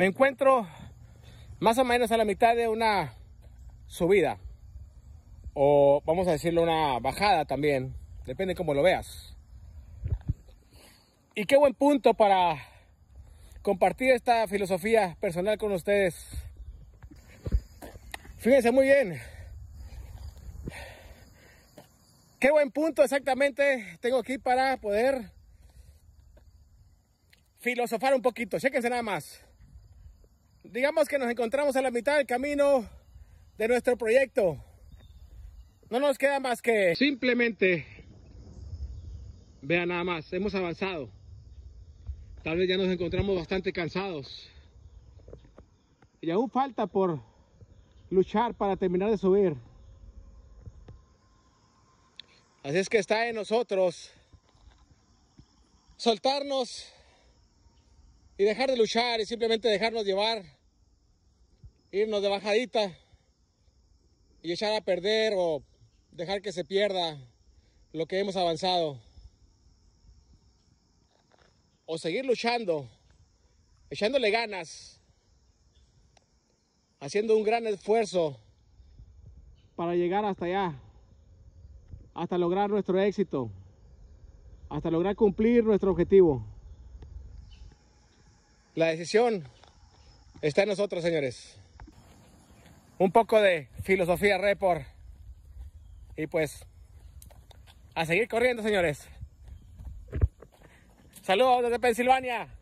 Me encuentro más o menos a la mitad de una subida. O vamos a decirlo una bajada también. Depende cómo lo veas. Y qué buen punto para compartir esta filosofía personal con ustedes. Fíjense muy bien. Qué buen punto exactamente tengo aquí para poder filosofar un poquito. Chequense nada más digamos que nos encontramos a la mitad del camino de nuestro proyecto. No nos queda más que simplemente, vean nada más, hemos avanzado. Tal vez ya nos encontramos bastante cansados. Y aún falta por luchar para terminar de subir. Así es que está en nosotros soltarnos y dejar de luchar y simplemente dejarnos llevar irnos de bajadita y echar a perder o dejar que se pierda lo que hemos avanzado. O seguir luchando, echándole ganas, haciendo un gran esfuerzo para llegar hasta allá, hasta lograr nuestro éxito, hasta lograr cumplir nuestro objetivo. La decisión está en nosotros, señores un poco de filosofía report. Y pues, a seguir corriendo, señores. Saludos desde Pensilvania.